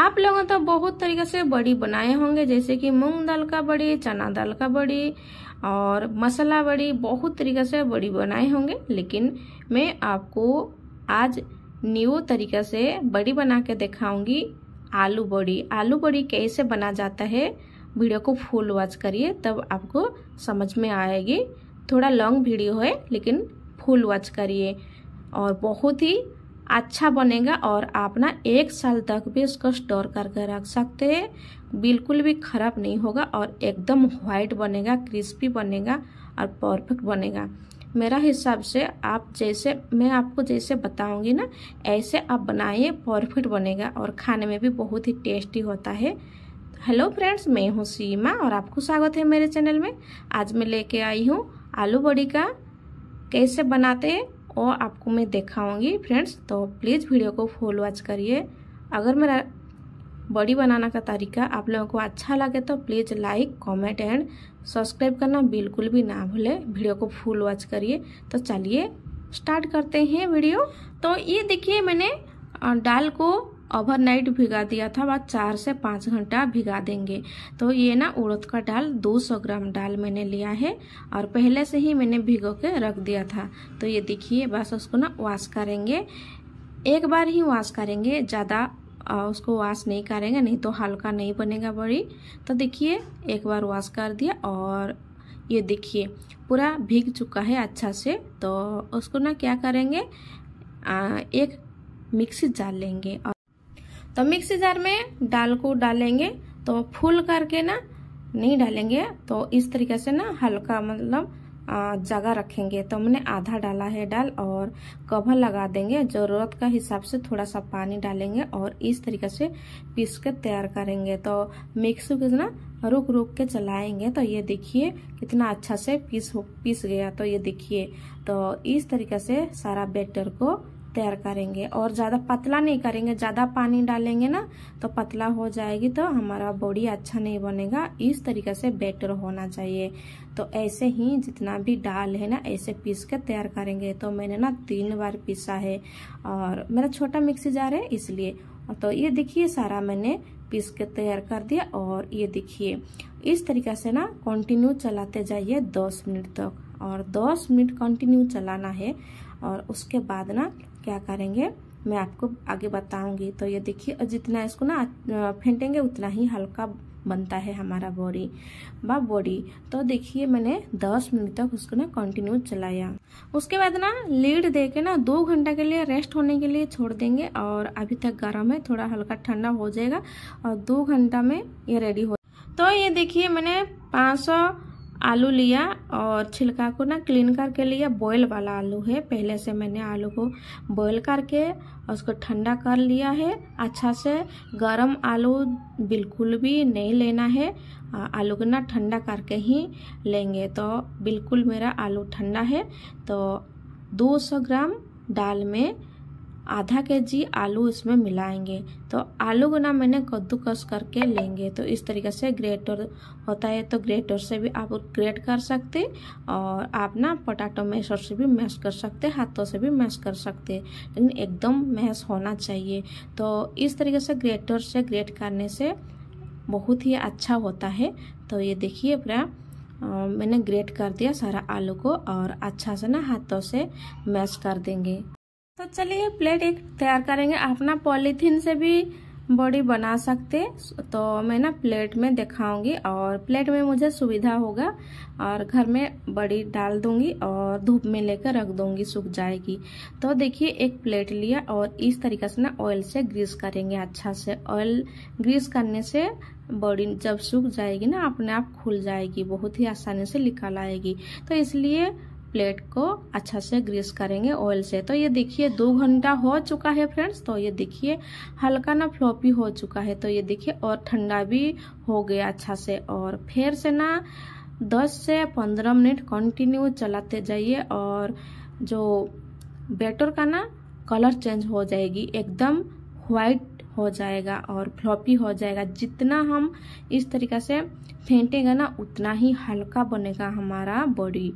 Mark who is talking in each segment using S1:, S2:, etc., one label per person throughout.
S1: आप लोगों तो बहुत तरीके से बड़ी बनाए होंगे जैसे कि मूंग दाल का बड़ी चना दाल का बड़ी और मसाला बड़ी बहुत तरीके से बड़ी बनाए होंगे लेकिन मैं आपको आज न्यू तरीके से बड़ी बना के दिखाऊंगी आलू बड़ी आलू बड़ी कैसे बना जाता है वीडियो को फुल वॉच करिए तब आपको समझ में आएगी थोड़ा लॉन्ग वीडियो है लेकिन फुल वॉच करिए और बहुत ही अच्छा बनेगा और आप ना एक साल तक भी इसको स्टोर करके रख सकते हैं बिल्कुल भी ख़राब नहीं होगा और एकदम वाइट बनेगा क्रिस्पी बनेगा और परफेक्ट बनेगा मेरा हिसाब से आप जैसे मैं आपको जैसे बताऊंगी ना ऐसे आप बनाइए परफेक्ट बनेगा और खाने में भी बहुत ही टेस्टी होता है हेलो फ्रेंड्स मैं हूँ सीमा और आपको स्वागत है मेरे चैनल में आज मैं लेके आई हूँ आलू बड़ी का कैसे बनाते हैं और आपको मैं दिखाऊंगी फ्रेंड्स तो प्लीज़ वीडियो को फुल वॉच करिए अगर मेरा बॉडी बनाना का तरीका आप लोगों को अच्छा लगे तो please like comment and subscribe करना बिल्कुल भी ना भूले वीडियो को फुल वॉच करिए तो चलिए स्टार्ट करते हैं वीडियो तो ये देखिए मैंने डाल को ओवरनाइट भिगा दिया था वह चार से पाँच घंटा भिगा देंगे तो ये ना उड़द का दाल 200 ग्राम दाल मैंने लिया है और पहले से ही मैंने भिगो के रख दिया था तो ये देखिए बस उसको ना वॉश करेंगे एक बार ही वॉश करेंगे ज़्यादा उसको वॉश नहीं करेंगे नहीं तो हल्का नहीं बनेगा बड़ी तो देखिए एक बार वॉश कर दिया और ये देखिए पूरा भीग चुका है अच्छा से तो उसको ना क्या करेंगे आ, एक मिक्सी जाल लेंगे और तो मिक्सी जार में दाल को डालेंगे तो फूल करके ना नहीं डालेंगे तो इस तरीके से ना हल्का मतलब जगह रखेंगे तो हमने आधा डाला है डाल और कवर लगा देंगे ज़रूरत का हिसाब से थोड़ा सा पानी डालेंगे और इस तरीके से पीस के तैयार करेंगे तो मिक्स को ना रुक रुक के चलाएंगे तो ये देखिए कितना अच्छा से पीस हो पीस गया तो ये देखिए तो इस तरीके से सारा बैटर को तैयार करेंगे और ज़्यादा पतला नहीं करेंगे ज़्यादा पानी डालेंगे ना तो पतला हो जाएगी तो हमारा बॉडी अच्छा नहीं बनेगा इस तरीके से बेटर होना चाहिए तो ऐसे ही जितना भी डाल है ना ऐसे पीस के तैयार करेंगे तो मैंने ना तीन बार पीसा है और मेरा छोटा मिक्सी जार है इसलिए तो ये देखिए सारा मैंने पीस के तैयार कर दिया और ये देखिए इस तरीका से ना कंटिन्यू चलाते जाइए दस मिनट तक और 10 मिनट कंटिन्यू चलाना है और उसके बाद ना क्या करेंगे मैं आपको आगे बताऊंगी तो ये देखिए और जितना इसको ना फेंटेंगे उतना ही हल्का बनता है हमारा बॉडी बा बॉडी तो देखिए मैंने 10 मिनट तक उसको ना कंटिन्यू चलाया उसके बाद ना लीड दे के ना दो घंटा के लिए रेस्ट होने के लिए छोड़ देंगे और अभी तक गर्म है थोड़ा हल्का ठंडा हो जाएगा और दो घंटा में ये रेडी हो तो ये देखिए मैंने पाँच आलू लिया और छिलका को ना क्लीन करके लिया बॉयल वाला आलू है पहले से मैंने आलू को बॉयल करके उसको ठंडा कर लिया है अच्छा से गरम आलू बिल्कुल भी नहीं लेना है आलू को ना ठंडा करके ही लेंगे तो बिल्कुल मेरा आलू ठंडा है तो 200 ग्राम दाल में आधा के जी आलू इसमें मिलाएंगे तो आलू को ना मैंने कद्दूकस करके लेंगे तो इस तरीके से ग्रेटर होता है तो ग्रेटर से भी आप ग्रेट कर सकते और आप ना पोटाटो मैशर से भी मैश कर सकते हाथों से भी मैश कर सकते लेकिन एकदम मैश होना चाहिए तो इस तरीके से ग्रेटर से ग्रेट करने से बहुत ही अच्छा होता है तो ये देखिए पूरा मैंने ग्रेट कर दिया सारा आलू को और अच्छा से ना हाथों से मैश कर देंगे तो चलिए प्लेट एक तैयार करेंगे आप ना पॉलीथीन से भी बॉडी बना सकते तो मैं ना प्लेट में दिखाऊंगी और प्लेट में मुझे सुविधा होगा और घर में बड़ी डाल दूंगी और धूप में लेकर रख दूंगी सूख जाएगी तो देखिए एक प्लेट लिया और इस तरीके से ना ऑयल से ग्रीस करेंगे अच्छा से ऑयल ग्रीस करने से बॉडी जब सूख जाएगी ना अपने आप खुल जाएगी बहुत ही आसानी से निकल आएगी तो इसलिए प्लेट को अच्छा से ग्रीस करेंगे ऑयल से तो ये देखिए दो घंटा हो चुका है फ्रेंड्स तो ये देखिए हल्का ना फ्लॉपी हो चुका है तो ये देखिए और ठंडा भी हो गया अच्छा से और फिर से ना 10 से 15 मिनट कंटिन्यू चलाते जाइए और जो बैटर का ना कलर चेंज हो जाएगी एकदम वाइट हो जाएगा और फ्लॉपी हो जाएगा जितना हम इस तरीका से फेंटेगा ना उतना ही हल्का बनेगा हमारा बॉडी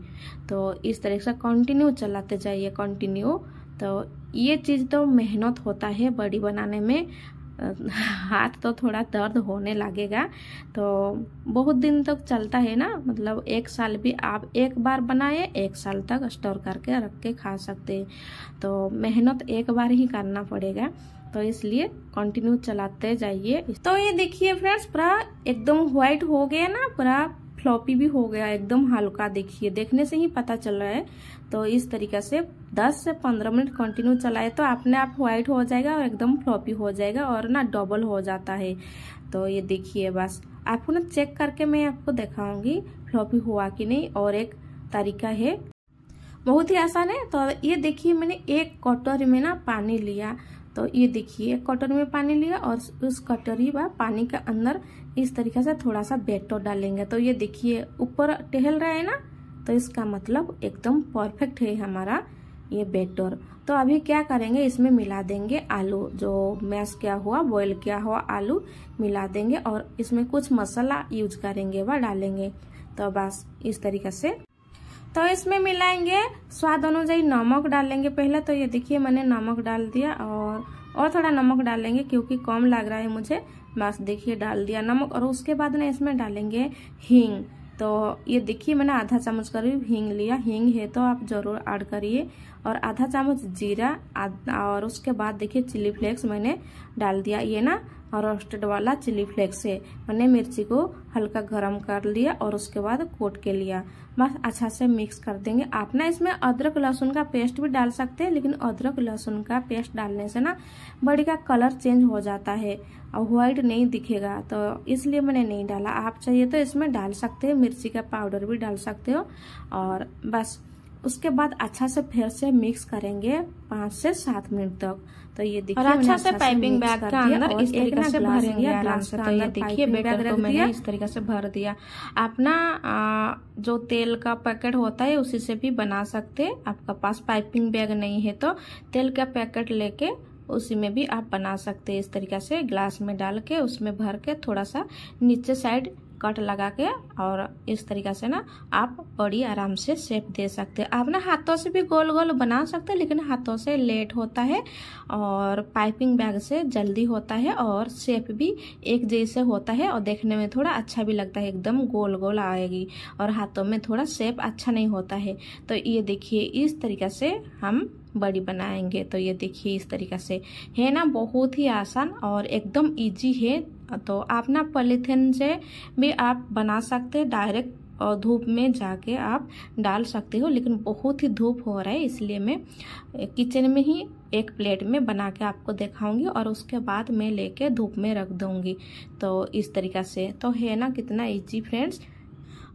S1: तो इस तरीके से कंटिन्यू चलाते जाइए कंटिन्यू तो ये चीज़ तो मेहनत होता है बॉडी बनाने में हाथ तो थोड़ा दर्द होने लगेगा तो बहुत दिन तक चलता है ना मतलब एक साल भी आप एक बार बनाए एक साल तक स्टोर करके रख के खा सकते हैं तो मेहनत एक बार ही करना पड़ेगा तो इसलिए कंटिन्यू चलाते जाइए तो ये देखिए फ्रेंड्स पूरा एकदम व्हाइट हो गया ना पूरा फ्लॉपी भी हो गया एकदम हल्का देखिए देखने से ही पता चल रहा है तो इस तरीका से 10 से 15 मिनट कंटिन्यू चलाए तो अपने आप व्हाइट हो जाएगा और एकदम फ्लॉपी हो जाएगा और ना डबल हो जाता है तो ये देखिए बस आपको ना चेक करके मैं आपको दिखाऊंगी फ्लॉपी हुआ कि नहीं और एक तरीका है बहुत ही आसान है तो ये देखिए मैंने एक कटोरी में ना पानी लिया तो ये देखिए एक कटर में पानी लिया और उस कटोरी व पानी के अंदर इस तरीके से थोड़ा सा बैटर डालेंगे तो ये देखिए ऊपर टहल रहा है ना तो इसका मतलब एकदम परफेक्ट है हमारा ये बैटर तो अभी क्या करेंगे इसमें मिला देंगे आलू जो मैश किया हुआ बॉईल किया हुआ आलू मिला देंगे और इसमें कुछ मसाला यूज करेंगे व डालेंगे तो बस इस तरीके से तो इसमें मिलाएंगे स्वाद अनुजाई नमक डालेंगे पहले तो ये देखिए मैंने नमक डाल दिया और और थोड़ा नमक डालेंगे क्योंकि कम लग रहा है मुझे बस देखिए डाल दिया नमक और उसके बाद ना इसमें डालेंगे हींग तो ये देखिए मैंने आधा चम्मच करीब हींग लिया हींग है तो आप ज़रूर ऐड करिए और आधा चम्मच जीरा और उसके बाद देखिए चिली फ्लेक्स मैंने डाल दिया ये ना और रोस्टेड वाला चिली फ्लेक्स है मैंने मिर्ची को हल्का गर्म कर लिया और उसके बाद कोट के लिया बस अच्छा से मिक्स कर देंगे आप ना इसमें अदरक लहसुन का पेस्ट भी डाल सकते हैं लेकिन अदरक लहसुन का पेस्ट डालने से ना बड़ी का कलर चेंज हो जाता है और व्हाइट नहीं दिखेगा तो इसलिए मैंने नहीं डाला आप चाहिए तो इसमें डाल सकते हैं मिर्ची का पाउडर भी डाल सकते हो और बस उसके बाद अच्छा से फिर से मिक्स करेंगे पांच से सात मिनट तक तो ये देखिए और अच्छा से पाइपिंग अच्छा बैग का अंदर इस तरीके से भरेंगे ग्लास तो ये देखिए बेटर तो मैंने इस तरीके से भर दिया अपना जो तेल का पैकेट होता है उसी से भी बना सकते आपका पास पाइपिंग बैग नहीं है तो तेल का पैकेट लेके उसी में भी आप बना सकते हैं इस तरीके से ग्लास में डाल के उसमें भर के थोड़ा सा नीचे साइड कट लगा के और इस तरीका से ना आप बड़ी आराम से शेप दे सकते हैं आप ना हाथों से भी गोल गोल बना सकते हैं लेकिन हाथों से लेट होता है और पाइपिंग बैग से जल्दी होता है और शेप भी एक जैसे होता है और देखने में थोड़ा अच्छा भी लगता है एकदम गोल गोल आएगी और हाथों में थोड़ा शेप अच्छा नहीं होता है तो ये देखिए इस तरीका से हम बड़ी बनाएंगे तो ये देखिए इस तरीका से है ना बहुत ही आसान और एकदम इजी है तो आप ना पॉलीथिन से भी आप बना सकते हैं डायरेक्ट और धूप में जाके आप डाल सकते हो लेकिन बहुत ही धूप हो रहा है इसलिए मैं किचन में ही एक प्लेट में बना के आपको दिखाऊंगी और उसके बाद मैं लेके धूप में रख दूंगी तो इस तरीका से तो है ना कितना इजी फ्रेंड्स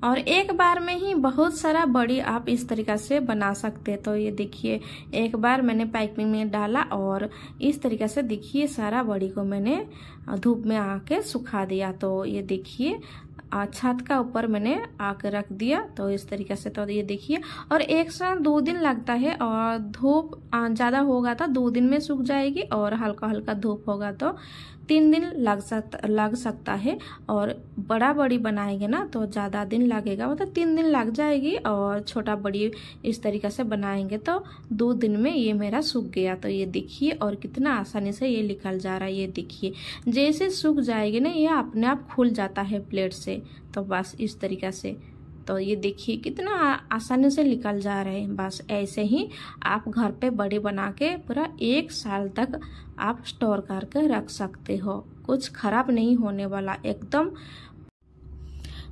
S1: और एक बार में ही बहुत सारा बड़ी आप इस तरीका से बना सकते हैं तो ये देखिए एक बार मैंने पैकिंग में डाला और इस तरीका से देखिए सारा बड़ी को मैंने धूप में आके सुखा दिया तो ये देखिए छत का ऊपर मैंने आके रख दिया तो इस तरीके से तो ये देखिए और एक साथ दो दिन लगता है और धूप ज़्यादा होगा तो दो दिन में सूख जाएगी और हल्का हल्का धूप होगा तो तीन दिन लग सकता लग सकता है और बड़ा बड़ी बनाएंगे ना तो ज़्यादा दिन लगेगा मतलब तो तीन दिन लग जाएगी और छोटा बड़ी इस तरीके से बनाएंगे तो दो दिन में ये मेरा सूख गया तो ये देखिए और कितना आसानी से ये निकल जा रहा है ये देखिए जैसे सूख जाएगी ना ये अपने आप खुल जाता है प्लेट से तो बस इस तरीका से तो ये देखिए कितना आसानी से निकल जा रहे हैं बस ऐसे ही आप घर पे बड़े बना के पूरा एक साल तक आप स्टोर करके रख सकते हो कुछ ख़राब नहीं होने वाला एकदम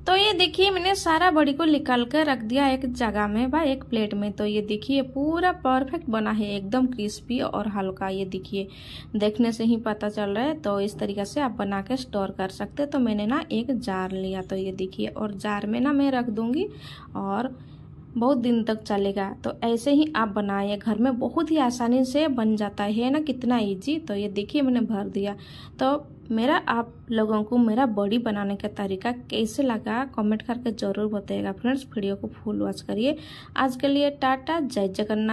S1: तो ये देखिए मैंने सारा बड़ी को निकाल कर रख दिया एक जगह में व एक प्लेट में तो ये देखिए पूरा परफेक्ट बना है एकदम क्रिस्पी और हल्का ये देखिए देखने से ही पता चल रहा है तो इस तरीके से आप बना के स्टोर कर सकते तो मैंने ना एक जार लिया तो ये देखिए और जार में ना मैं रख दूँगी और बहुत दिन तक चलेगा तो ऐसे ही आप बनाइए घर में बहुत ही आसानी से बन जाता है ना कितना इजी तो ये देखिए मैंने भर दिया तो मेरा आप लोगों को मेरा बॉडी बनाने का तरीका कैसे लगा कमेंट करके ज़रूर बताएगा फ्रेंड्स वीडियो को फुल वॉच करिए आज के लिए टाटा जय जगन्नाथ